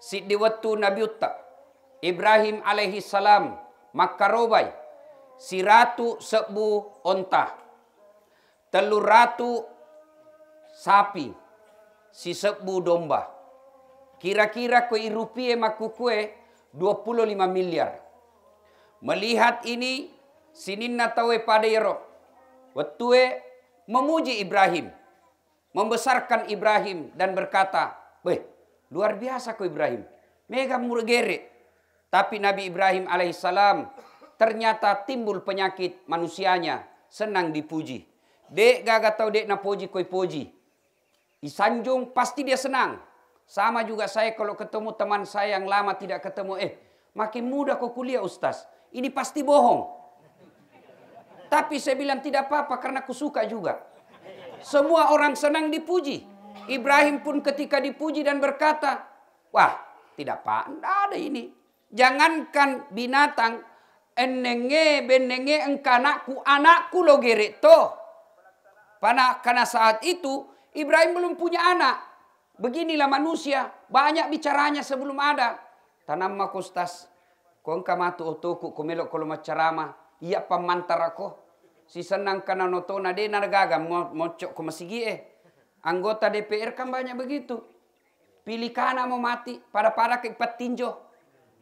Nabi Utta, Ibrahim alaihi salam, Makkarobai, si ratu sebu Onta, telur ratu sapi, si sebu domba. Kira-kira kue rupiah maku kue 25 miliar. Melihat ini, sinin natawe pada yero. Wetue memuji Ibrahim, membesarkan Ibrahim dan berkata, beh. Luar biasa kau Ibrahim. Mega murgere. Tapi Nabi Ibrahim alaihissalam ternyata timbul penyakit manusianya. Senang dipuji. Dek gak tau dek na puji koi puji. Isanjung pasti dia senang. Sama juga saya kalau ketemu teman saya yang lama tidak ketemu. Eh makin mudah kau kuliah ustaz. Ini pasti bohong. Tapi saya bilang tidak apa-apa karena aku suka juga. Semua orang senang dipuji. Ibrahim pun ketika dipuji dan berkata, "Wah, tidak pandai ada ini. Jangankan binatang enenge benenge engkanakku anakku lo gereto." Karena, karena saat itu Ibrahim belum punya anak. Beginilah manusia, banyak bicaranya sebelum ada. Tanam makostas, kong kamatu otoku kumelok kalau macarama, iya pamantara ko. Si senang kana notona de nargaga mo mocok ko masigi eh. Anggota DPR kan banyak begitu. Pilih kana mau mati, pada-pada ke petinjo.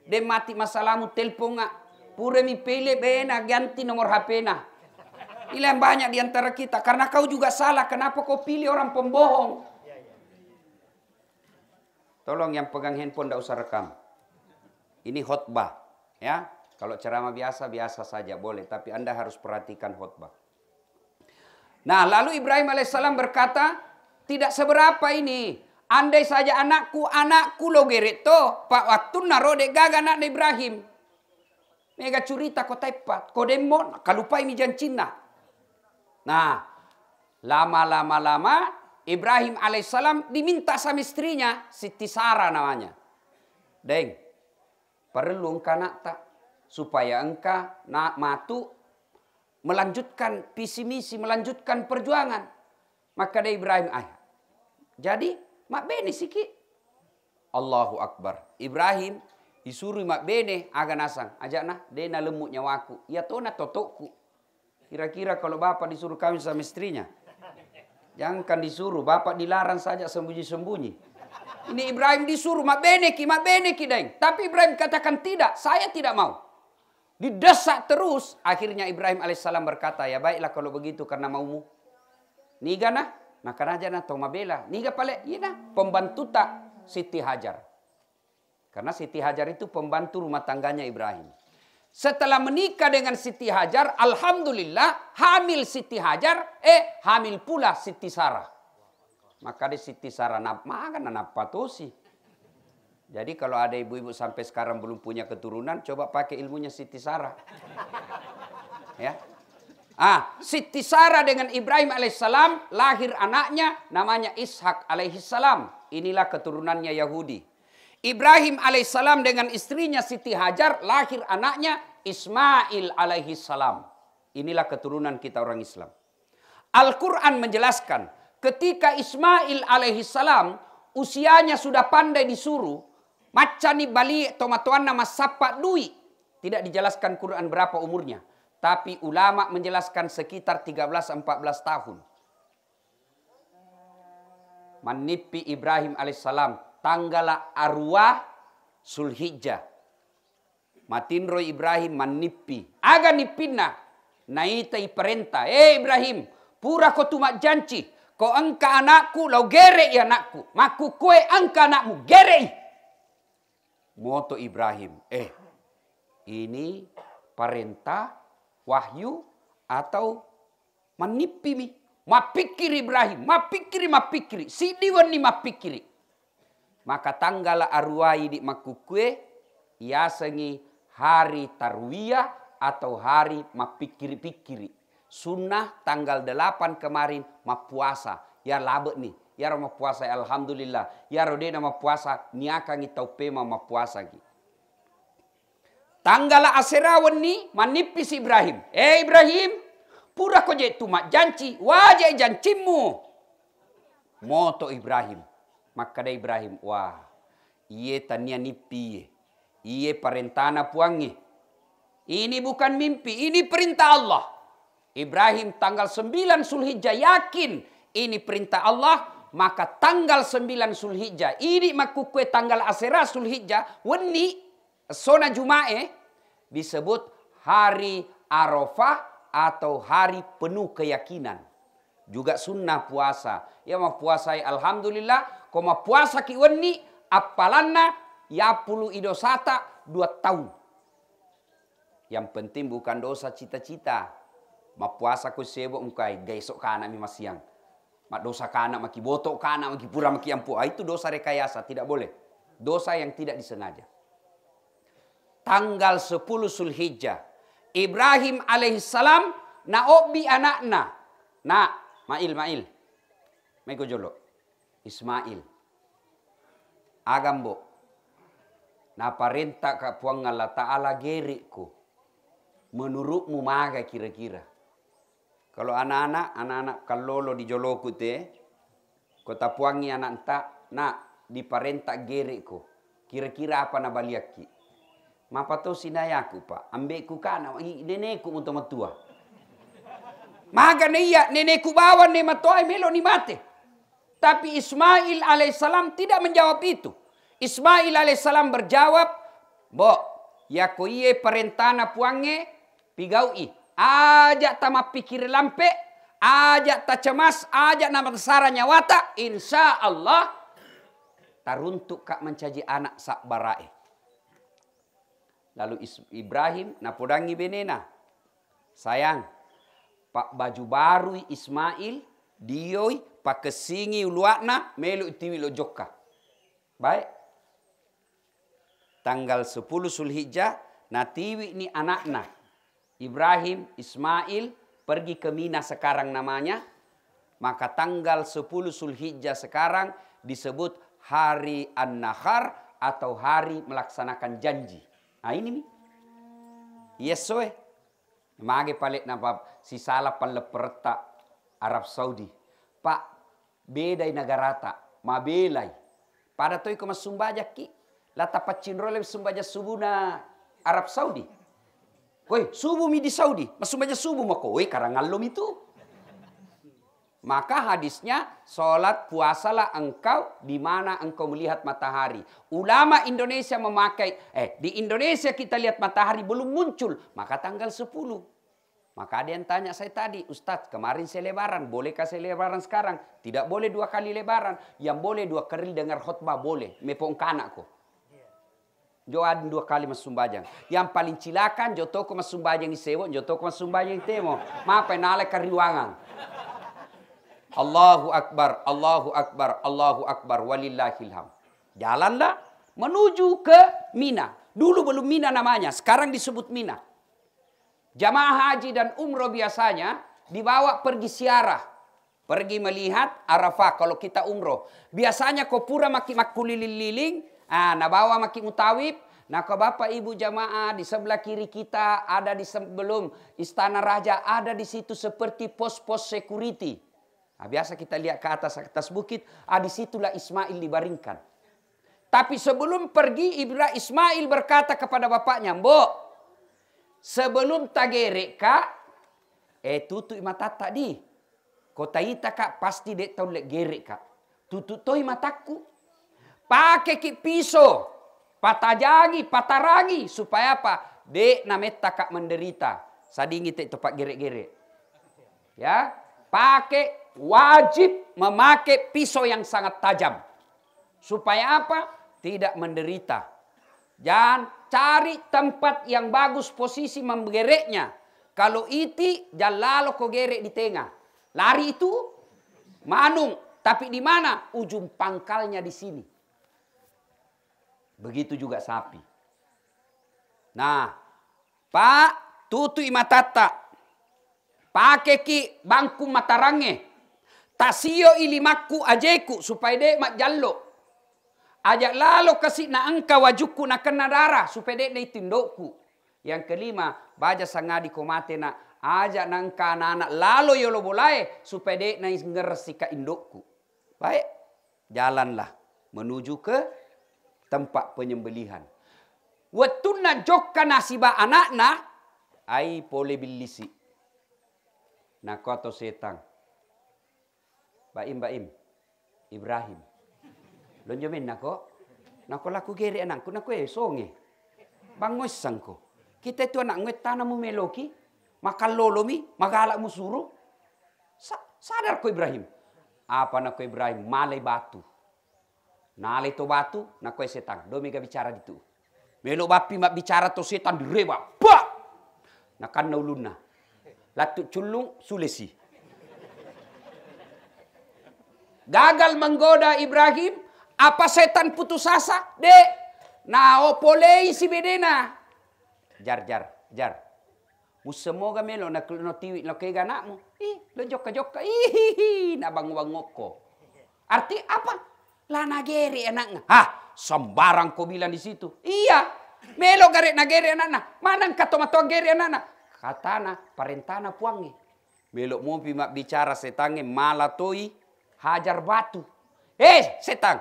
Dia mati masalahmu telpon nggak. Pura mi pilih bena ganti nomor HP na. Ilah yang banyak diantara kita. Karena kau juga salah. Kenapa kau pilih orang pembohong? Tolong yang pegang handphone tidak usah rekam. Ini khotbah. Ya, kalau ceramah biasa, biasa saja boleh. Tapi Anda harus perhatikan khotbah. Nah, lalu Ibrahim alaihissalam berkata, tidak seberapa ini. Andai saja anakku, anakku lo to, Pak waktu naro dek gaga anak Ibrahim. Mega curita ko tepat. Ko demon. Kalupai ini jancina. Nah. Lama-lama-lama. Ibrahim alaihissalam diminta sama istrinya. Siti Sarah namanya. Deng. Perlu engkau nak tak? Supaya engkau nak matu melanjutkan visi misi, melanjutkan perjuangan. Maka dia Ibrahim, ah, jadi mak bene sikit. Allahu Akbar. Ibrahim disuruh mak bene agan nasang, Ajak nah, dena lemut nyawaku. Ya tona totokku. Kira-kira kalau bapak disuruh kawin sama istrinya. Jangan disuruh, bapak dilarang saja sembunyi-sembunyi. Ini Ibrahim disuruh, mak ki, mak ki deng. Tapi Ibrahim katakan tidak, saya tidak mau. Didesak terus, akhirnya Ibrahim alaihissalam berkata, ya baiklah kalau begitu karena maumu. Nih ganah? Maka raja na mabela, niga pale ina pembantu tak Siti Hajar karena Siti Hajar itu pembantu rumah tangganya Ibrahim setelah menikah dengan Siti Hajar alhamdulillah hamil Siti Hajar eh hamil pula Siti Sarah maka di Siti Sarah nap kan nap patosi. jadi kalau ada ibu-ibu sampai sekarang belum punya keturunan, coba pakai ilmunya Siti Sarah. ya. Ah, Siti Sarah dengan Ibrahim alaihissalam lahir anaknya namanya Ishak alaihissalam. Inilah keturunannya Yahudi. Ibrahim alaihissalam dengan istrinya Siti Hajar lahir anaknya Ismail alaihissalam. Inilah keturunan kita orang Islam. Al-Quran menjelaskan ketika Ismail alaihissalam usianya sudah pandai disuruh. Macani bali tomatuan nama sapa dui. Tidak dijelaskan Quran berapa umurnya. Tapi ulama menjelaskan sekitar 13-14 tahun. Manipi Ibrahim alaihissalam tanggala arwah sulhijjah. Matinroy Ibrahim manipi. Aga nipinna naitai perintah. Eh Ibrahim, pura kau tumak janji. Kau angka anakku, lau gerek ya anakku. Maku kue angka anakmu, gerek Moto Ibrahim, eh ini perintah wahyu atau ma mapikiri Ibrahim mapikiri mapikiri sidiwan ni mapikiri maka tanggal arwai di makukue sengi hari tarwiyah atau hari pikir pikiri sunnah tanggal 8 kemarin ma puasa, ya labet nih ya rama puasa alhamdulillah ya rodi nama puasa niakangi ma puasa gi Tanggala aserawan ni manipis Ibrahim. Eh Ibrahim, pura kau jadi tumak janji, wajah janjimu. Moto Ibrahim, maka dah Ibrahim, wah, iye tania nipi, iye parentana puangi. Ini bukan mimpi, ini perintah Allah. Ibrahim tanggal 9 Sulhijjah yakin ini perintah Allah. Maka tanggal 9 Sulhijjah, ini makukwe tanggal asera Sulhijjah, weni, sona Jumaeh, disebut hari Arafah atau hari penuh keyakinan. Juga sunnah puasa. Ya mau puasa alhamdulillah, koma puasa ki kiwenni apalanna ya pulu idosata dua tahun. Yang penting bukan dosa cita-cita. Ma puasa ku sebo mukai gaesok kana mi masiang. Ma dosa kana maki botok kana maki pura maki ampu. Ah, itu dosa rekayasa, tidak boleh. Dosa yang tidak disengaja tanggal 10 Sulhijjah. Ibrahim alaihissalam naobi anakna. na Mail, Mail. Maiko jolo. Ismail. Agambo. Na parenta ka puang Allah Ta'ala geriku. Menurutmu maga kira-kira. Kalau anak-anak, anak-anak kalolo di joloku te. Kota puangi anak tak, nak di parenta geriku. Kira-kira apa na Mapato aku, pak. Ambekku kana. Nenekku untuk matua. Maka iya nenekku bawa ne matua, melo ni mate. Tapi Ismail alaihissalam tidak menjawab itu. Ismail alaihissalam berjawab, Bo, ya koie parentana puange pigau i. Ajak tamat pikir lampe, ajak tak cemas, ajak nama kesara nyawata. Insya Allah taruntuk kak mencaji anak sak barae. Lalu Ibrahim napodangi benena. Sayang, pak baju baru Ismail dioi kesingi uluakna melu tiwi lo joka. Baik. Tanggal 10 na natiwi ni anakna. Ibrahim, Ismail pergi ke Mina sekarang namanya. Maka tanggal 10 Sulhijjah sekarang disebut hari An-Nahar atau hari melaksanakan janji. Ainimi. Yeso e. Mage palet na pa si sala pala perta Arab Saudi. Pa beda i mabelai Ma belai. Pada toy kuma masumbaja ki. Lata pa cinrole sumbaja subuna na Arab Saudi. Woi, subumi mi di Saudi. Masumbaja subu mako. Woi, karangan lo mi maka hadisnya, sholat puasalah engkau di mana engkau melihat matahari. Ulama Indonesia memakai, eh di Indonesia kita lihat matahari belum muncul, maka tanggal 10. Maka ada yang tanya saya tadi, Ustadz kemarin saya lebaran, bolehkah saya lebaran sekarang? Tidak boleh dua kali lebaran. Yang boleh dua kali dengar khutbah boleh, mepong kanak kok. Joan dua kali mas sumbajang. Yang paling cilakan toko mas sumbajang isewo, toko mas sumbajang temo. Maaf, penale eh, kariwangan. Allahu Akbar, Allahu Akbar, Allahu Akbar, walillahilham. Jalanlah menuju ke Mina. Dulu belum Mina namanya, sekarang disebut Mina. Jamaah haji dan umroh biasanya dibawa pergi siarah. Pergi melihat Arafah kalau kita umroh. Biasanya kopura maki makuliling-liling. Ah, nah bawa maki mutawib. Nah kau bapak ibu jamaah di sebelah kiri kita ada di sebelum istana raja ada di situ seperti pos-pos security. Nah, biasa kita lihat ke atas ke atas bukit, ah situlah Ismail dibaringkan. Tapi sebelum pergi Ibra Ismail berkata kepada bapaknya, Mbok, sebelum tagerek kak, eh tutup mata tadi. Kota ita kak pasti dek tahu lek gerek kak. Tutup toi mataku. Pakai ki pisau. patah ragi. Supaya apa? Dek nameta kak menderita. Sadingi tek tempat gerek-gerek. Ya, pakai wajib memakai pisau yang sangat tajam. Supaya apa? Tidak menderita. Jangan cari tempat yang bagus posisi menggereknya. Kalau itu iti, jalalo kau gerek di tengah. Lari itu manung. Tapi di mana? Ujung pangkalnya di sini. Begitu juga sapi. Nah, Pak, tutu imatata. Pakai ki bangku matarange. Tasio ilimakku ajeku supaya dek mak jallo. Ajak lalu kasih na angka wajuku na kena darah supaya dek dek tindokku. Yang kelima, baja di komate na ajak nangka anak-anak lalu yolo ya bolai supaya dek na ngersi ka indokku. Baik, jalanlah menuju ke tempat penyembelihan. na jokka nasiba na, ai pole bilisi. Nakoto setang Baim baim. Ibrahim. Lonjomen nako. Nako laku gere anangku nako e songe. Bangus sangko. Kita itu anak ngue tanamu meloki. Makan lolomi. Magalak musuru. Sa sadar ko Ibrahim. Apa nako Ibrahim? Male batu. Nale to batu. Nako e setan. Domi gak bicara ditu. Melo bapi mak bicara to setan direba. Pak! Nakan nauluna. Latu culung sulesi gagal menggoda Ibrahim, apa setan putus asa? Dek, nao polei si bedena. Jar, jar, jar. Musemoga melo na no tiwi lo kega na mo. Ih, lo joka joka. Ih, na bangwangok ko. Arti apa? enak anak. Hah, sembarang ko bilang di situ. Iya, Melo garet na gere anana. Manang katomato gere na? Katana parentana puangi. Melo mau bimak bicara setangnya malatoi hajar batu. Eh, setan.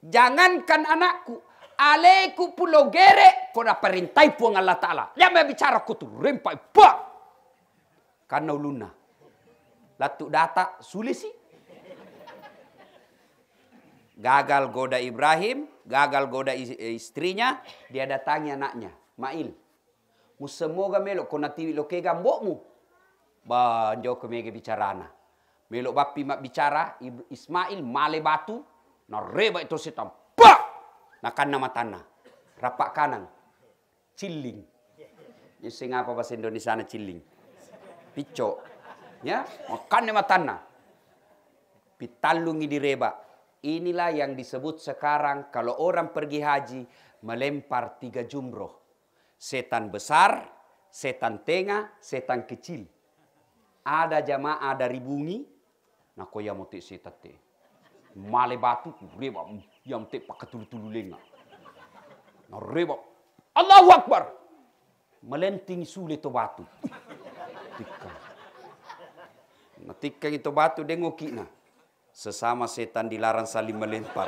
Jangankan anakku. Aleku pulau gere. Kona perintai puang Allah Ta'ala. Lama bicara kutu. Rempai. Pak. Karena uluna. datang. data sih. Gagal goda Ibrahim. Gagal goda eh, istrinya. Dia datangnya anaknya. Mail. semoga melok, kona tiwi lokega mbokmu. Banjo kemege anak. Melok bapi mak bicara Ismail male batu. Na reba itu setan. Pak! Na kanna matana. Rapak kanan. Ciling. Ini sing apa bahasa Indonesia na ciling. Pico. Ya, nama matana. Pitalungi di reba. Inilah yang disebut sekarang kalau orang pergi haji melempar tiga jumroh. Setan besar, setan tengah, setan kecil. Ada jamaah dari Bungi, na koya motik si tate. Male batu reba yang tek mo tulu tulu lenga. Na reba Allahu Akbar! Melenting sule to batu. Tika. Na itu batu dengoki na. Sesama setan dilarang saling melempar.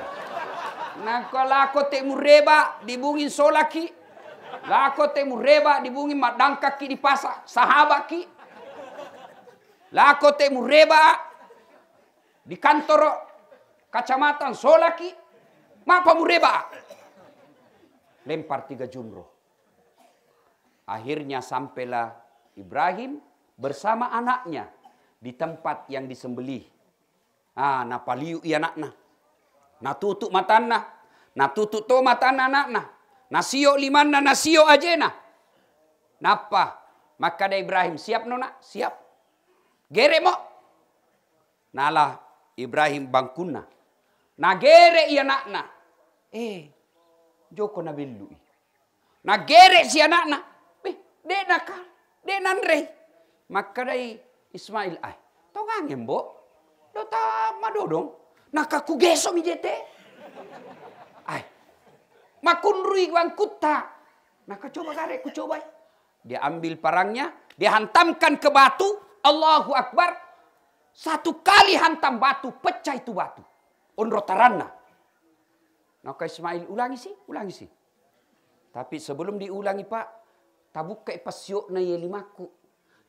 Na kalau tek te mureba dibungin solaki. Lako te mureba dibungin madangka kaki di sahabat sahabaki. Lako te mureba di kantor kacamatan solaki apa mureba lempar tiga jumroh akhirnya sampailah Ibrahim bersama anaknya di tempat yang disembelih ah napaliu iya nak na tutup mata na tutup to matana nakna nasio limanna nasio ajena napa maka ada Ibrahim siap nona siap mo, nalah ibrahim bangkuna, nagere nakna. eh joko na bellu'i nagere si anakna. Eh, ka ɗeɗan nanre, nanre. Makarai ismail ay togangen bo madodong. ta maɗoɗon geso mi jete ay makunrui bangkuta, kutta naka coba gare ku coba. dia ambil parangnya dia hantamkan ke batu Allahu Akbar satu kali hantam batu, pecah itu batu. Onrotaranna. nak Ismail ulangi sih, ulangi sih. Tapi sebelum diulangi pak, tabuk ke pasiok na limaku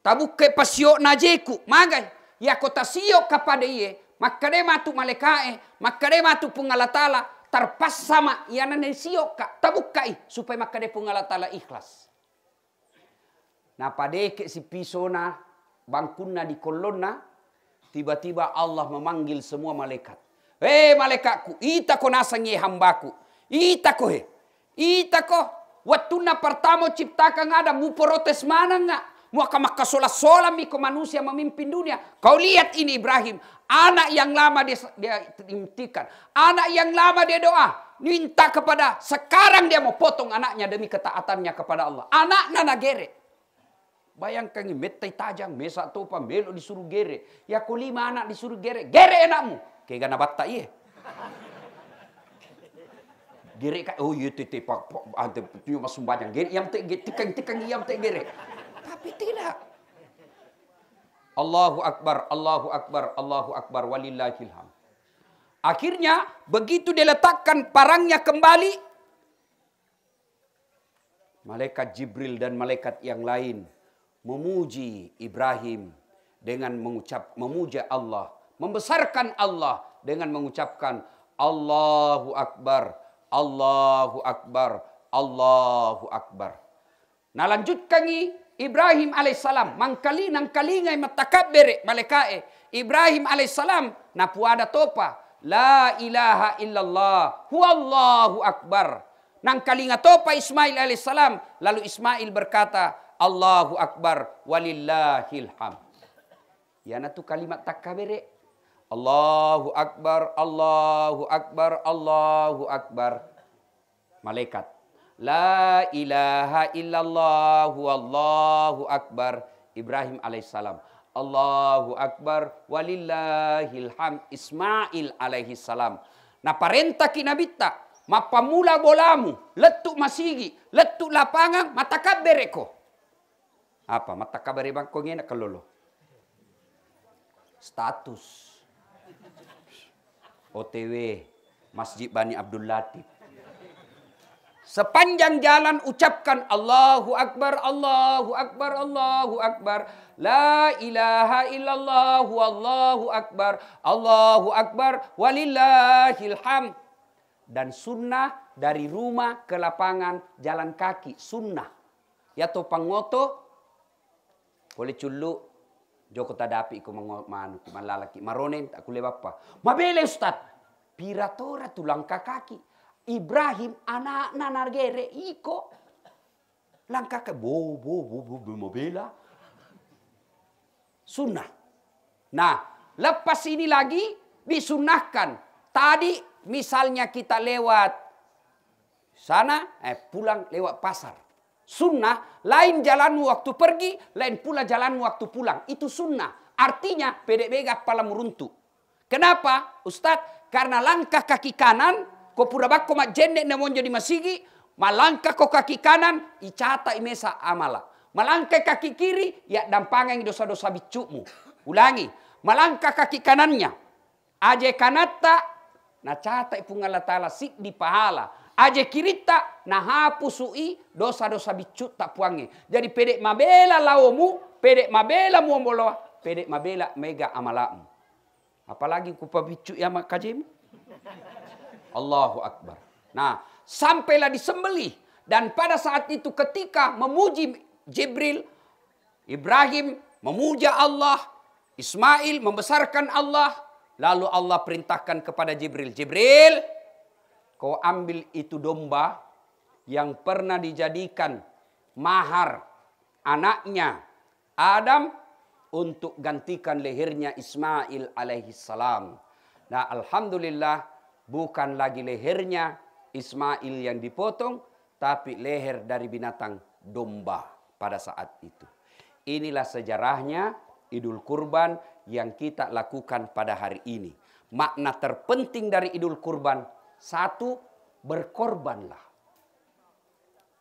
Tabuk ke pasiok na jeku. Magai, ya kota siok kepada iye. Makare matu malekae, makare matu pungalatala, terpas sama na siok ka, tabuk kai supaya makare pungalatala ikhlas. Nah padeke si pisona bangkuna di kolonna Tiba-tiba Allah memanggil semua malaikat. Hei malaikatku, ita ko nasangi hambaku. Ita ko he. Ita ko. na pertama ciptakan ada mu protes mana enggak? maka sola-sola miko manusia memimpin dunia. Kau lihat ini Ibrahim. Anak yang lama dia, dia intikan. Anak yang lama dia doa. Minta kepada sekarang dia mau potong anaknya demi ketaatannya kepada Allah. Anak Nana gerek. Bayangkan metai tajang, mesa topa, melo disuruh gere. Ya aku lima anak disuruh gere. Gere enakmu. Kayak gana batak iya. Gere kak, oh iya titi, pak, pak, ante punya masuk banyak. Gere, yang iya, te, tikang, tikang, yang te gere. Tapi tidak. Allahu Akbar, Allahu Akbar, Allahu Akbar, walillahilham. Akhirnya, begitu diletakkan parangnya kembali, Malaikat Jibril dan malaikat yang lain memuji Ibrahim dengan mengucap memuja Allah, membesarkan Allah dengan mengucapkan Allahu Akbar, Allahu Akbar, Allahu Akbar. Nah lanjutkan Ibrahim alaihissalam mangkali nang kalingai matakabbere malekae. Ibrahim alaihissalam na puada topa la ilaha illallah huwallahu akbar. Nang kalinga topa Ismail alaihissalam lalu Ismail berkata Allahu Akbar walillahil ham. Yana tu kalimat takabir. Allahu Akbar, Allahu Akbar, Allahu Akbar. Malaikat. La ilaha illallah wallahu akbar. Ibrahim alaihissalam. Allahu akbar walillahil ham. Ismail alaihissalam. Na parenta kinabitta. Mapamula bolamu. Letuk masigi. Letuk lapangan. Matakabbereko. Apa? Mata kabar bangkong enak kelolo. Status. OTW. Masjid Bani Abdul Latif. Sepanjang jalan ucapkan Allahu Akbar, Allahu Akbar, Allahu Akbar. La ilaha illallah, Allahu Akbar, Allahu Akbar, walillahil ham Dan sunnah dari rumah ke lapangan jalan kaki, sunnah. ya Yaitu pangoto boleh culu joko tadapi ku manu ku malalaki maronen aku apa Mabele ustad. Piratora tulang kakaki. Ibrahim anak nanargere iko. Langkah ke bo bo bo bo, bo bela. Sunnah. Nah, lepas ini lagi disunahkan. Tadi misalnya kita lewat sana, eh pulang lewat pasar. Sunnah lain jalanmu waktu pergi, lain pula jalanmu waktu pulang. Itu sunnah. Artinya bega kepala meruntu. Kenapa? Ustadz, karena langkah kaki kanan, kau pura-pura ko mak jendek namun jadi masigi, malangkah kau kaki kanan, icata imesa amala. Malangkah kaki kiri, ya dampangeng dosa-dosa bicukmu. Ulangi, malangkah kaki kanannya. Aje kanata, nacata ipunga latala sik di pahala. Aje kirita hapusui dosa-dosa bicut tak puangi. Jadi pedek mabela laumu, pedek mabela muomboloa, pedek mabela mega amalamu. Apalagi kupa bicu ya kajim. Allahu Akbar. Nah, sampailah disembelih. Dan pada saat itu ketika memuji Jibril, Ibrahim memuja Allah, Ismail membesarkan Allah, lalu Allah perintahkan kepada Jibril, Jibril, Kau ambil itu domba yang pernah dijadikan mahar anaknya Adam untuk gantikan lehernya Ismail alaihi salam. Nah, alhamdulillah bukan lagi lehernya Ismail yang dipotong tapi leher dari binatang domba pada saat itu. Inilah sejarahnya Idul Kurban yang kita lakukan pada hari ini. Makna terpenting dari Idul Kurban satu, berkorbanlah.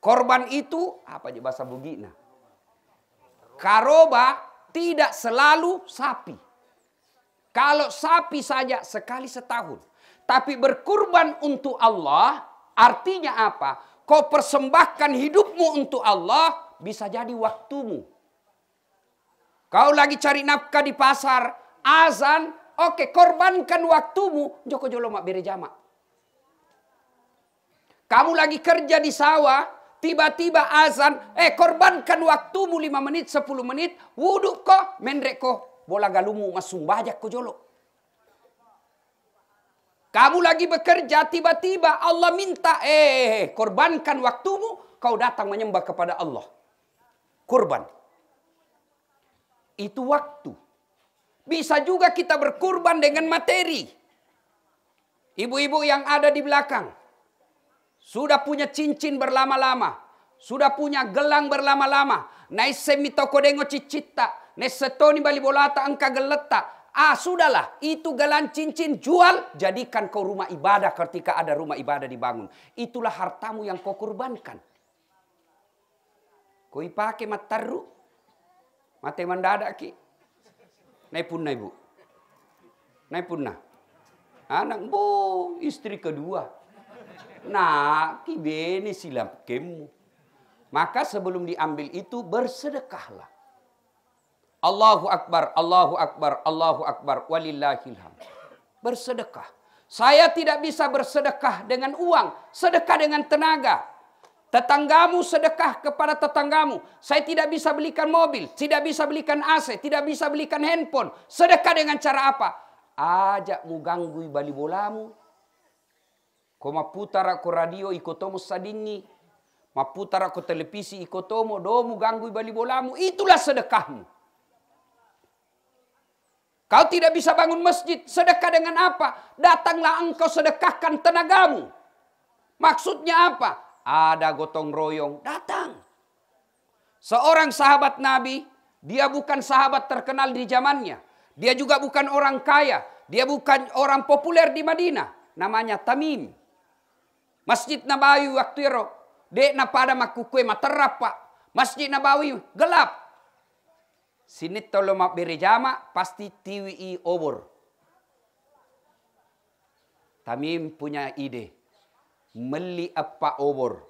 Korban itu apa aja bahasa Bugina? Karoba tidak selalu sapi. Kalau sapi saja sekali setahun. Tapi berkorban untuk Allah artinya apa? Kau persembahkan hidupmu untuk Allah bisa jadi waktumu. Kau lagi cari nafkah di pasar, azan, oke korbankan waktumu. Joko Jolo mak jamak. Kamu lagi kerja di sawah, tiba-tiba azan, eh korbankan waktumu 5 menit, 10 menit, wuduk kok, mendrek kok, bola galumu masuk bajak kok jolo. Kamu lagi bekerja, tiba-tiba Allah minta, eh korbankan waktumu, kau datang menyembah kepada Allah. Kurban. Itu waktu. Bisa juga kita berkurban dengan materi. Ibu-ibu yang ada di belakang. Sudah punya cincin berlama-lama. Sudah punya gelang berlama-lama. Nais semi toko dengo cicita. Nai setoni bali bolata angka geleta. Ah sudahlah, itu gelang cincin jual. Jadikan kau rumah ibadah ketika ada rumah ibadah dibangun. Itulah hartamu yang kau kurbankan. Kau pakai mataru. mati mandadak ki. Nai punna ibu. Nai punna. Anak bu, nah. ah, istri kedua. Nah, ini silap kemu. Maka sebelum diambil itu bersedekahlah. Allahu Akbar, Allahu Akbar, Allahu Akbar, walillahilham. Bersedekah. Saya tidak bisa bersedekah dengan uang, sedekah dengan tenaga. Tetanggamu sedekah kepada tetanggamu. Saya tidak bisa belikan mobil, tidak bisa belikan AC, tidak bisa belikan handphone. Sedekah dengan cara apa? Ajakmu ganggui bali bolamu, Ko maputara ko radio ikotomo sadingi. Maputara ko televisi ikotomo domu ganggu bali bolamu. Itulah sedekahmu. Kau tidak bisa bangun masjid, sedekah dengan apa? Datanglah engkau sedekahkan tenagamu. Maksudnya apa? Ada gotong royong, datang. Seorang sahabat Nabi, dia bukan sahabat terkenal di zamannya. Dia juga bukan orang kaya, dia bukan orang populer di Madinah. Namanya Tamim. Masjid Nabawi waktu itu. Dek na pada maku kue materap pak. Masjid Nabawi gelap. Sini tolong mak jama pasti TVI obor. Tamim punya ide. Meli apa obor.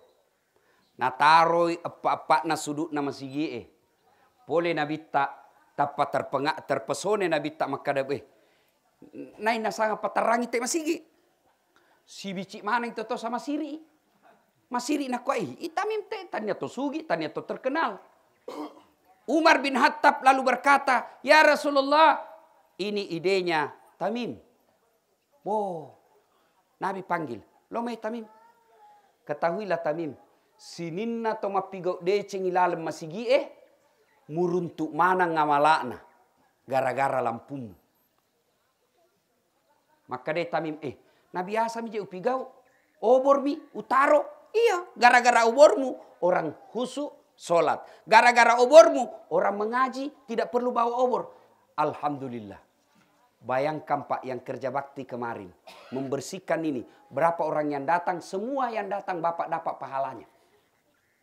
Nataroi apa-apa na sudut na masigi eh. Boleh nabi tak tapa terpengak terpesone nabi tak makadab eh. Nai na sangat paterangi te masigi. Si bici mana itu tuh sama siri. Mas siri nak kuai. Itamim teh tanya tuh sugi, tanya tuh terkenal. Umar bin Hattab lalu berkata, Ya Rasulullah, ini idenya Tamim. Wow. Oh, Nabi panggil, lo mai Tamim. Ketahuilah Tamim, sininna to mapigo deceng ilalem masigi eh, muruntuk mana ngamalakna, gara-gara lampumu. Maka deh Tamim, eh, Nabi biasa mi upigau. Obor mi utaro. Iya, gara-gara obormu orang husu sholat. Gara-gara obormu orang mengaji tidak perlu bawa obor. Alhamdulillah. Bayangkan Pak yang kerja bakti kemarin. Membersihkan ini. Berapa orang yang datang, semua yang datang Bapak dapat pahalanya.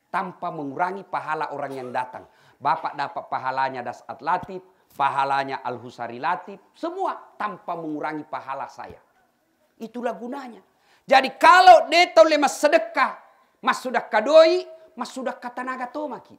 Tanpa mengurangi pahala orang yang datang. Bapak dapat pahalanya Dasat Latif, pahalanya Al-Husari Latif. Semua tanpa mengurangi pahala saya. Itulah gunanya. Jadi kalau neto lemas sedekah, mas sudah kadoi, mas sudah kata naga tomaki.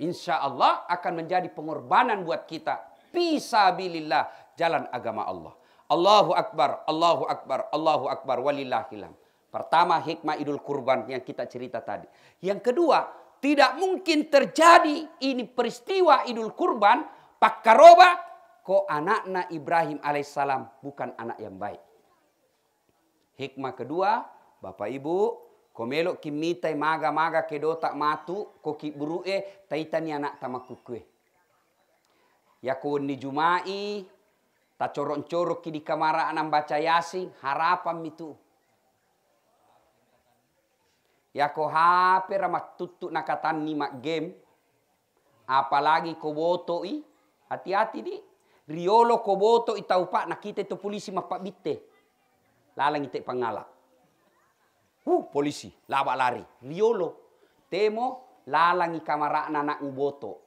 Insya Allah akan menjadi pengorbanan buat kita. Bisa bilillah jalan agama Allah. Allahu Akbar, Allahu Akbar, Allahu Akbar, walillahilham. Pertama hikmah idul kurban yang kita cerita tadi. Yang kedua, tidak mungkin terjadi ini peristiwa idul kurban, pakaroba, kok anakna Ibrahim alaihissalam bukan anak yang baik. Hikmah kedua, Bapak Ibu, ko melok kimitai maga-maga tak matu Ko koki burue taitani anak kue. Ya ko ni jumai ta corok-corok di kamara anak baca yasin harapan mitu. ko hape ramak tutuk nakatan ni mak game. Apalagi ko botoi. Hati-hati di riolo koboto itau pak nak kita itu polisi pak bitte. Lalang itu pangala. Uh, polisi, laba lari. Riolo. Temo lalangi kamara anak uboto.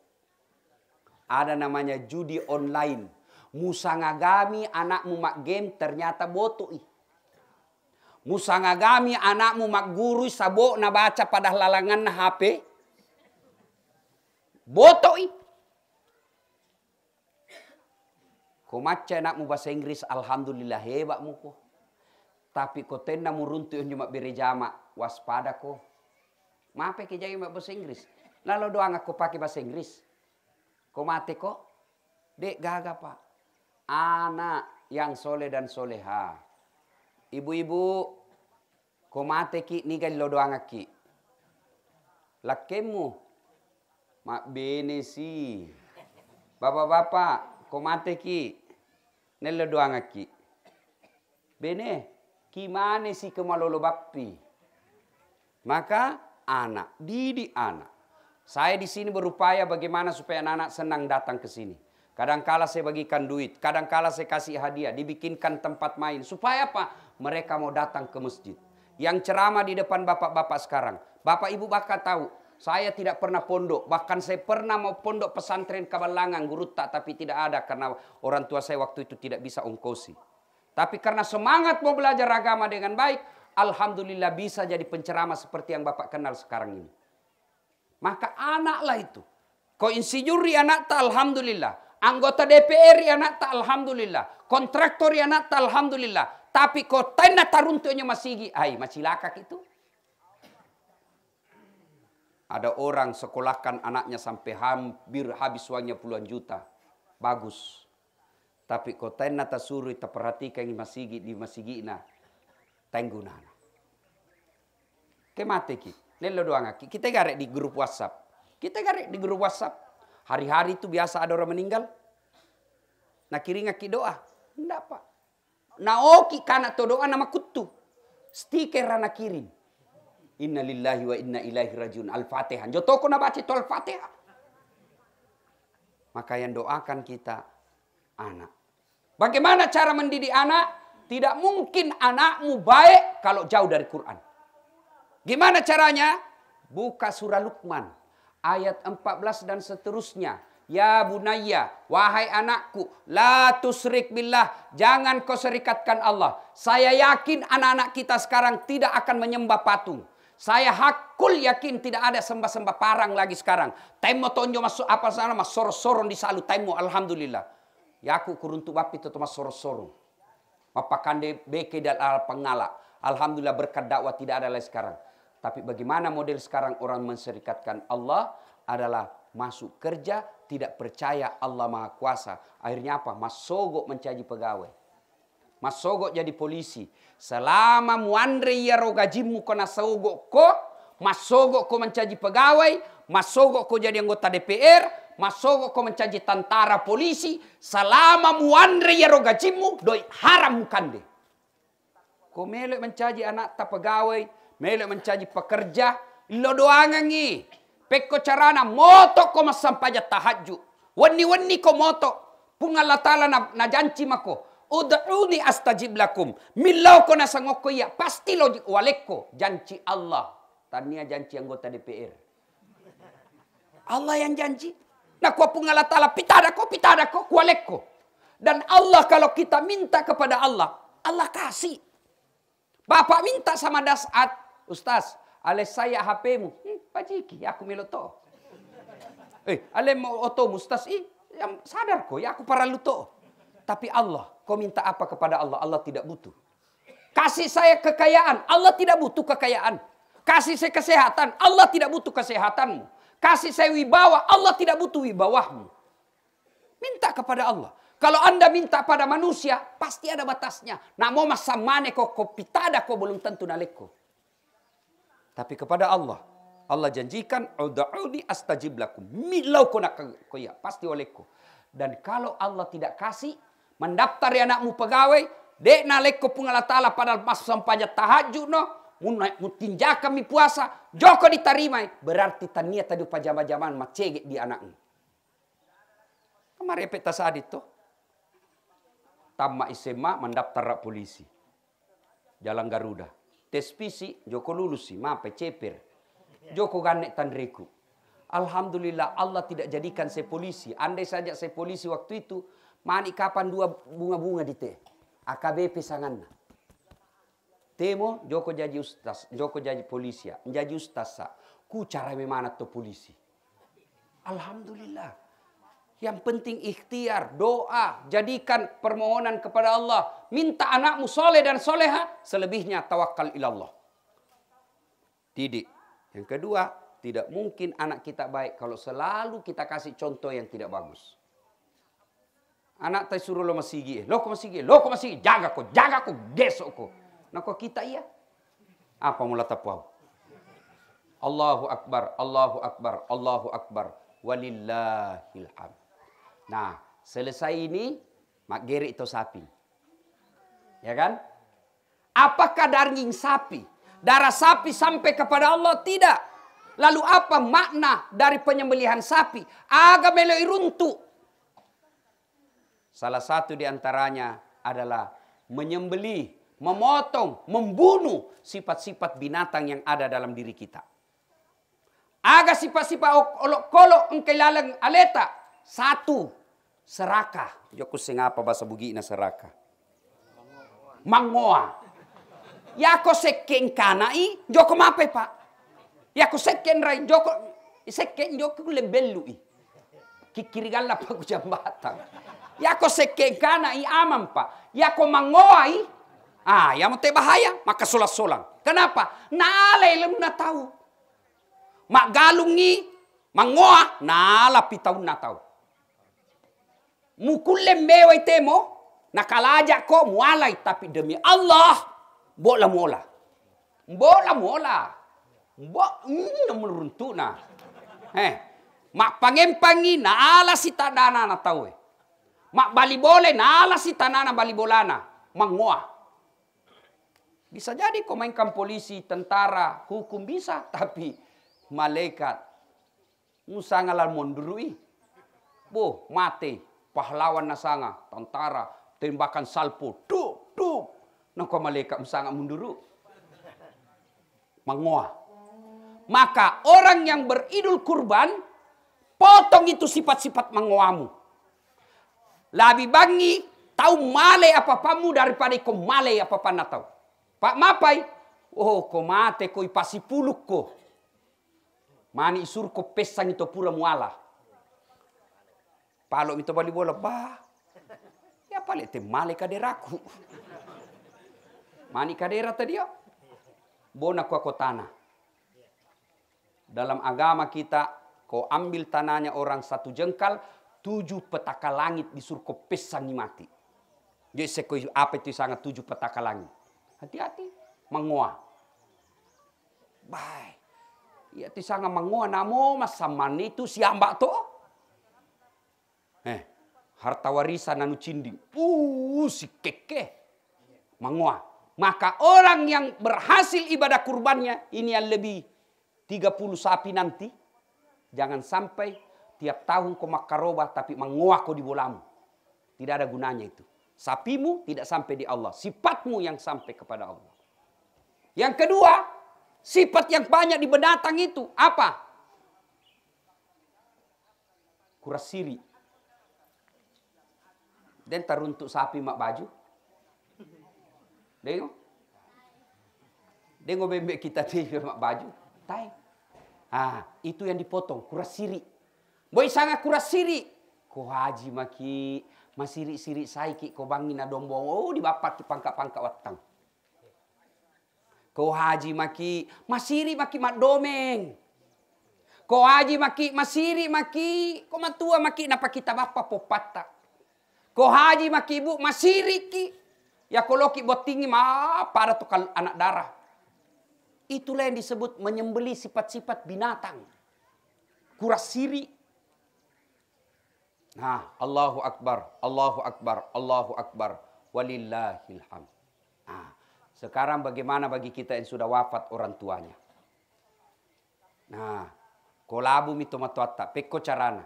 Ada namanya judi online. Musangagami anakmu mak game ternyata boto ih. Musangagami anakmu mak guru sabo na baca pada lalangan HP. Boto i. Ko macca nak mu bahasa Inggris alhamdulillah hebat ko. Tapi ko tenda mu runtuh cuma beri jama waspada ko. Mape ke jai bahasa Inggris. Lalu doang aku pakai bahasa Inggris. Ko mate ko. Dek gaga pak. Anak yang soleh dan soleha. Ibu-ibu ko mate ki nigal lo doang aki. Lakemu mak benesi. Bapak-bapak komateki doang aki Bene, kimane si kemalolo bakti. Maka anak, didi anak. Saya di sini berupaya bagaimana supaya anak-anak senang datang ke sini. kadang Kadangkala saya bagikan duit, kadang kadangkala saya kasih hadiah, dibikinkan tempat main. Supaya apa? Mereka mau datang ke masjid. Yang ceramah di depan bapak-bapak sekarang. Bapak ibu bakal tahu saya tidak pernah pondok, bahkan saya pernah mau pondok pesantren Kabalangan guru tak tapi tidak ada karena orang tua saya waktu itu tidak bisa ongkosi. Tapi karena semangat mau belajar agama dengan baik, alhamdulillah bisa jadi penceramah seperti yang Bapak kenal sekarang ini. Maka anaklah itu. Kau insinyuri anak tak alhamdulillah. Anggota DPR ya anak tak alhamdulillah. Kontraktor ya anak tak alhamdulillah. Tapi kau tenda taruntunya masih gigi, Ay, masih lakak itu. Ada orang sekolahkan anaknya sampai hampir habis uangnya puluhan juta. Bagus. Tapi kau tena tak perhatikan di masigi di na Tenggunana. Kematian. ki. Nello doang ki. Kita garek di grup WhatsApp. Kita garek di grup WhatsApp. Hari-hari itu biasa ada orang meninggal. Nah kiri ngaki doa. Enggak pak. Naoki kana to doa nama kutu. Stiker anak kirim. Inna lillahi wa inna ilaihi rajiun. Al-Fatihah. Jotoku na baca itu Al-Fatihah. Maka yang doakan kita anak. Bagaimana cara mendidik anak? Tidak mungkin anakmu baik kalau jauh dari Quran. Gimana caranya? Buka surah Luqman ayat 14 dan seterusnya. Ya bunaya, wahai anakku, la tusrik billah, jangan kau serikatkan Allah. Saya yakin anak-anak kita sekarang tidak akan menyembah patung. Saya hakul yakin tidak ada sembah-sembah parang lagi sekarang. Temo tonjo masuk apa sana mas sorosoron di salu temu. alhamdulillah. ya kurun tuh wapi itu mas sorosoron. Apakah Mapakande beke dan al pengala. Alhamdulillah berkat dakwah tidak ada lagi sekarang. Tapi bagaimana model sekarang orang menserikatkan Allah adalah masuk kerja tidak percaya Allah Maha Kuasa. Akhirnya apa? Mas sogok mencaji pegawai mas Sogok jadi polisi selama muandre ia ya rogajimu kona sogo ko mas Sogok ko mencaji pegawai mas Sogok ko jadi anggota DPR mas Sogok ko mencaji tentara polisi selama muandre ia ya rogajimu doi haram mukande. ko melek mencaji anak tak pegawai mele mencaji pekerja lo doangangi pekko carana moto ko mas sampaja tahajud Wani-wani ko moto. pungalatala na, na janji mako. Ud'uli astajib lakum. Milau ko sangok ya. Pasti lo waleko. Janji Allah. Tania janji anggota DPR. Allah yang janji. Nah kuah pungala ta'ala pitadako, pitadako, kualeko. Dan Allah kalau kita minta kepada Allah, Allah kasih. Bapak minta sama dasat, Ustaz, ale saya HP-mu. Hmm, pajiki, aku miloto. Eh, ale mau otomu, Ustaz, eh, sadar kok, ya aku luto. Tapi Allah, Kau minta apa kepada Allah? Allah tidak butuh. Kasih saya kekayaan, Allah tidak butuh kekayaan. Kasih saya kesehatan, Allah tidak butuh kesehatanmu. Kasih saya wibawa, Allah tidak butuh wibawamu. Minta kepada Allah. Kalau Anda minta pada manusia, pasti ada batasnya. Namo samane ko kopitada kau belum tentu naleko. Tapi kepada Allah, Allah janjikan, Udu'uni astajib lakum. Milau ko pasti olehku. Dan kalau Allah tidak kasih, mendaftar ya anakmu pegawai, dek na leko pungala ta'ala padahal masuk sampai tahajud no, mutinja kami puasa, joko diterima, berarti tania tadi pajama jaman macet di anakmu. Kemarin peta saat itu, tamat isema mendaftar polisi, jalan Garuda, tes fisik joko lulus sih, ma ceper, joko ganek tandreku. Alhamdulillah Allah tidak jadikan saya polisi. Andai saja saya polisi waktu itu, mani kapan dua bunga-bunga di teh AKB pisangan temo joko jadi ustaz joko jadi polisi ya jadi ustaz sa ku cara memana tuh polisi alhamdulillah yang penting ikhtiar doa jadikan permohonan kepada Allah minta anakmu soleh dan soleha selebihnya tawakal ilallah didik yang kedua tidak mungkin anak kita baik kalau selalu kita kasih contoh yang tidak bagus Anak tai suruh lo masigi, lo ko masigi, lo ko masigi, jaga ko, jaga ko, gesok nah, ko. ko kita iya. Apa mula tapau? Allahu Akbar, Allahu Akbar, Allahu Akbar. Walillahil ham. Nah, selesai ini, mak gerik itu sapi. Ya kan? Apakah daging sapi? Darah sapi sampai kepada Allah? Tidak. Lalu apa makna dari penyembelihan sapi? Agak meloi Salah satu di antaranya adalah menyembeli, memotong, membunuh sifat-sifat binatang yang ada dalam diri kita. Aga sifat-sifat olok olok engkai laleng aleta. Satu, seraka. Joku sengapa bahasa bugina seraka. Mangoa. aku ya sekken kanai, joko mape pak. Ya aku sekken rai, joko sekken joko lebelui. i. Kikirigalla paku jambatan. Yako sekegana i aman pak. Yako mangoa i. Ah, yang te bahaya maka solang Kenapa? Naale ilmu na e tahu. Mak galungi mangoa naala pitau na tahu. Mukulle mewa itemo e nakalaja ko mualai tapi demi Allah bola mola. Bola mola. Bo mm, nah. Eh, mak pangempangi naala tadana na tahu. Eh mak balibole boleh, nala si tanana bolana, Mangua. Bisa jadi kau mainkan polisi, tentara, hukum bisa, tapi malaikat ngalal mondurui. boh, mate, Pahlawan nasanga, tentara, tembakan salpo. Tup, Nang kau malaikat musanga munduru. Mangua. Maka orang yang beridul kurban, potong itu sifat-sifat menguamu. Labi bangi tahu male apa pamu daripada kau male apa pana tahu. Pak mapai, oh kau mate kau ipasi puluk kau. Mani isur kau pesang itu pura muala. Palo itu bali bola ba. Ya pale te male kaderaku. Mani kadera tadi ya. Bona ko ko tanah. Dalam agama kita, kau ambil tanahnya orang satu jengkal, tujuh petaka langit di surko pesangi mati. Jadi sekoi apa itu sangat tujuh petaka langit. Hati-hati, mengua. Baik. Ya itu sangat namu namo mana itu siamba to. Eh, harta warisan anu cindi Uh, si keke. Mengua. Maka orang yang berhasil ibadah kurbannya ini yang lebih tiga puluh sapi nanti jangan sampai Tiap tahun kau makaroba tapi menguah kau di bolamu. Tidak ada gunanya itu. Sapimu tidak sampai di Allah. Sifatmu yang sampai kepada Allah. Yang kedua, sifat yang banyak di binatang itu apa? Kurasiri. Dan teruntuk sapi mak baju. Dengok. Dengok bebek kita mak baju. Tai. Ah, itu yang dipotong, kurasiri. Boy sangat kuras siri. Ko haji maki masiri-siri saiki ko bangina dombo oh di bapak ki pangka-pangka watang. Ko haji maki masiri maki mat domeng. Ko haji maki masiri maki ko matua maki napa kita bapak popata. Ko haji maki ibu masiri ki. Ya kalau loki buat tinggi para tukal anak darah. Itulah yang disebut menyembeli sifat-sifat binatang. Kuras siri, Nah, Allahu Akbar, Allahu Akbar, Allahu Akbar. walillahilham. Nah, sekarang bagaimana bagi kita yang sudah wafat orang tuanya? Nah, kolabu mito matuata, peko carana.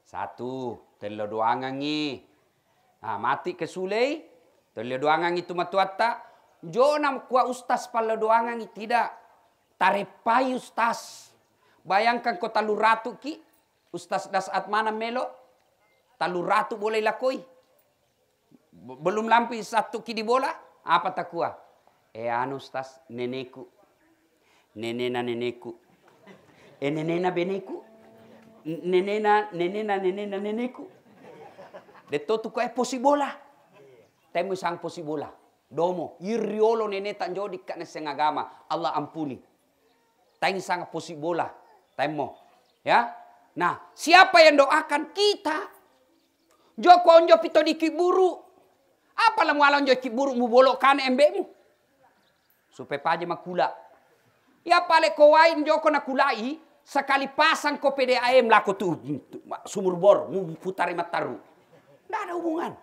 Satu, telo doangangi. Nah, mati ke sulei, telo doangangi tuma matuata. Jonam kuah ustaz pala doangangi, tidak. Tarepai ustaz. Bayangkan kota luratu ki, ustaz dasat mana melo, Talu ratu boleh lakui, Belum lampi satu kidi bola. Apa tak kuah? Eh anu stas nenekku. Nenena nenekku. Eh nenena beneku. Nenena nenena nenena nenekku. Detto tu eh, posi bola? Temu sang bola, Domo, iriolo nenetan jodik kat neseng agama Allah ampuni. Tang sang bola, Temo. Ya. Nah, siapa yang doakan kita? joko onjo pito kiburu. apa lah alon jo kiburu mu bolokan mu? supaya paje makula ya pale kowain joko kulai sekali pasang ko PDAM lako tu sumur bor mu putari mataru ndak ada hubungan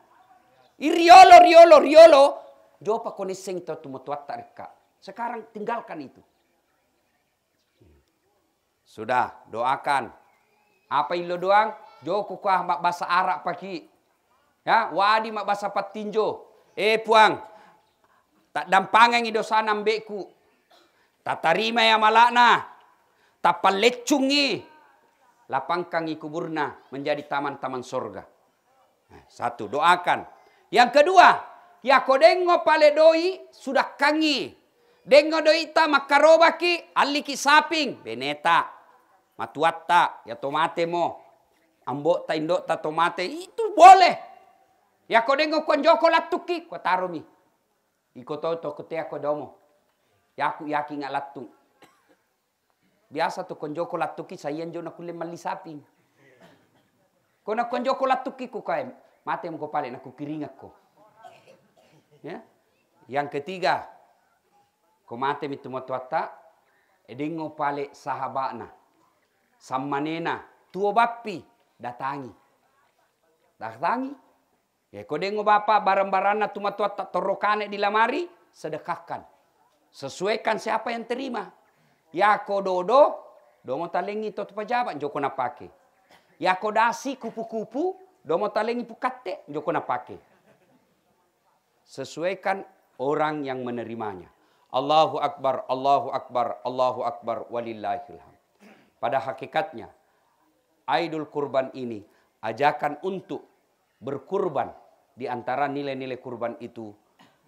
iriolo riolo riolo jopa kone seng to tu tarika sekarang tinggalkan itu sudah doakan apa ilo doang Joko kuah mak bahasa Arab pagi. Ya, wadi mak bahasa Patinjo. Eh puang, tak dampangeng ido sana beku. Tak terima ya malakna. Tak palecungi. Lapangkan kuburna menjadi taman-taman sorga. Nah, satu, doakan. Yang kedua, ya kodengo pale doi sudah kangi. Dengo doi ta makarobaki aliki saping beneta matuatta ya tomatemo. mo ambok ta indok ta tomate itu boleh Ya yako dengo joko latuki ko mi. iko to to ko te domo aku yakin nga latu biasa to joko latuki sayen jo na kule Kau ko na joko latuki ko kaem mate ko pale na kiring aku. ya yang ketiga ko mate mituma tuatta edingo eh, pale sahabana sammanena tuo bappi datangi. Datangi. Ya, kau dengar bapak barang-barangnya cuma tak torokane di lamari, sedekahkan. Sesuaikan siapa yang terima. Ya kau dodo, domo talengi tot pejabat, joko napake. Ya kau dasi kupu-kupu, domo talengi pukate, joko napake. Sesuaikan orang yang menerimanya. Allahu Akbar, Allahu Akbar, Allahu Akbar, walillahilham. Pada hakikatnya, Aidul Kurban ini ajakan untuk berkurban di antara nilai-nilai kurban itu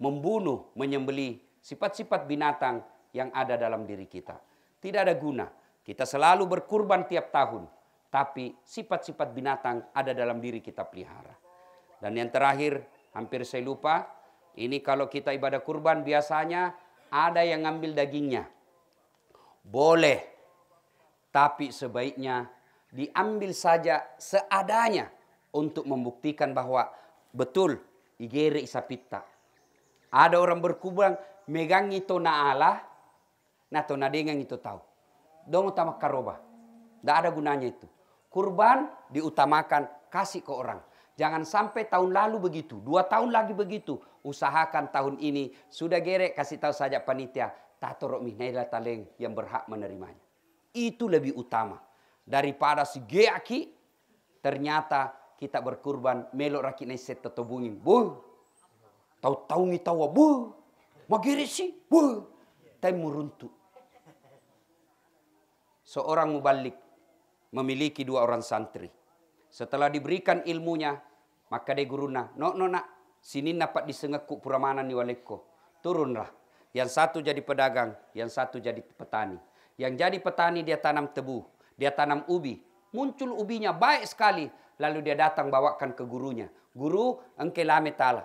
membunuh, menyembelih sifat-sifat binatang yang ada dalam diri kita. Tidak ada guna. Kita selalu berkurban tiap tahun, tapi sifat-sifat binatang ada dalam diri kita pelihara. Dan yang terakhir, hampir saya lupa, ini kalau kita ibadah kurban biasanya ada yang ngambil dagingnya. Boleh, tapi sebaiknya diambil saja seadanya untuk membuktikan bahwa betul igere isapita. Ada orang berkubang megang itu na Allah, na to na dengan itu tahu. Dong utama karoba. Tidak ada gunanya itu. Kurban diutamakan kasih ke orang. Jangan sampai tahun lalu begitu, dua tahun lagi begitu. Usahakan tahun ini sudah gerek kasih tahu saja panitia. Tatorok mihnaila taleng yang berhak menerimanya. Itu lebih utama daripada si geaki ternyata kita berkurban melok rakit seta tobungin bu tau tau ngi tawa bu magirisi bu tapi meruntu seorang mubalik memiliki dua orang santri setelah diberikan ilmunya maka dia guruna no no nak sini dapat disengekuk puramanan ni waleko turunlah yang satu jadi pedagang yang satu jadi petani yang jadi petani dia tanam tebu dia tanam ubi, muncul ubinya baik sekali. Lalu dia datang bawakan ke gurunya. Guru, engke lame tala.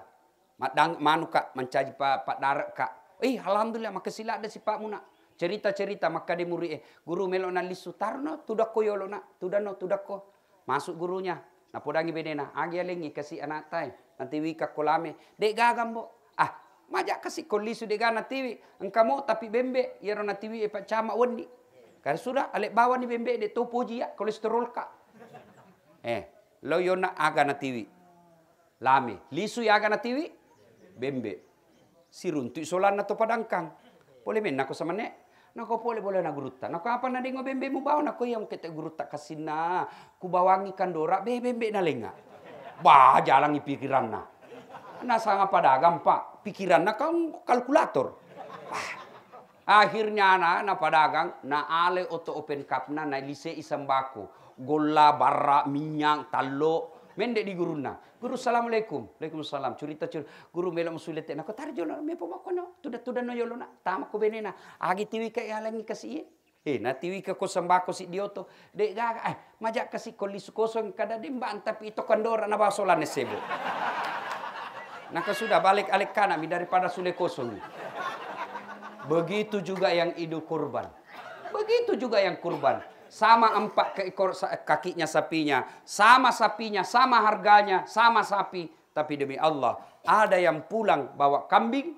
Madang manu kak mencaji pak pak darak kak. Eh alhamdulillah sila ada si pak Munak. Cerita-cerita maka dia muri eh guru melona lisu tarno tudako yolo nak tudano tudako. Masuk gurunya. Na podangi bedena agi lengi kasih anak tay. Nanti wika kolame. Dek gagam bo. Ah, majak kasih kolisu gana tiwi. Engkau mau tapi bembe. Yero nanti wika, epa eh, cama wendi. Kan sudah alek bawa ni bembe dek tu puji ya kolesterol ka. Eh, lo yo nak aga na tiwi. lisu ya aga na tiwi bembe. Siruntu solan na to padangkang. Boleh men nako sama nek. Nako boleh boleh na guruta. nak apa na dengo bembe mu bawa nako yang kete guruta kasina. Ku bawangi kandora be bembe na lenga. Bah i pikiran na. Na sanga padagang pak. Pikiran na kang kalkulator. Bah, Akhirnya anak na padagang na ale oto open cup na na lise isambako. Golla, bara, minyak, talo. mendek di guru na. Guru assalamualaikum. Waalaikumsalam. Curita curita. Guru melam sulit na. tarjo na. mepo pomako no. Tuda tuda no yolo na. Tama ko benena. Agi tiwi ka ya, kasih kasi Eh, tivi wika ko sambako si dioto. dek gaga, eh majak kasi kolis kosong kada dimbaan tapi itu kandora na basolan sebo. Naka sudah balik alik mi daripada sulit kosong. Begitu juga yang idul kurban. Begitu juga yang kurban. Sama empat keekor kakinya sapinya. Sama sapinya, sama harganya, sama sapi. Tapi demi Allah, ada yang pulang bawa kambing.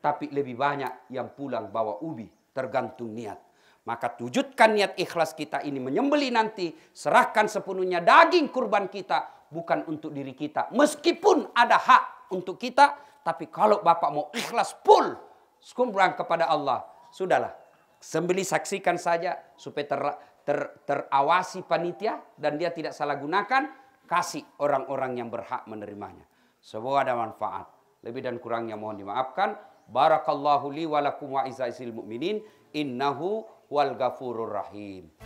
Tapi lebih banyak yang pulang bawa ubi. Tergantung niat. Maka wujudkan niat ikhlas kita ini menyembeli nanti. Serahkan sepenuhnya daging kurban kita. Bukan untuk diri kita. Meskipun ada hak untuk kita. Tapi kalau Bapak mau ikhlas full sekumpulan kepada Allah. Sudahlah. Sembeli saksikan saja supaya ter, ter, terawasi panitia dan dia tidak salah gunakan. Kasih orang-orang yang berhak menerimanya. Semua ada manfaat. Lebih dan kurangnya mohon dimaafkan. Barakallahu li walakum wa izaisil mu'minin. Innahu wal ghafurur rahim.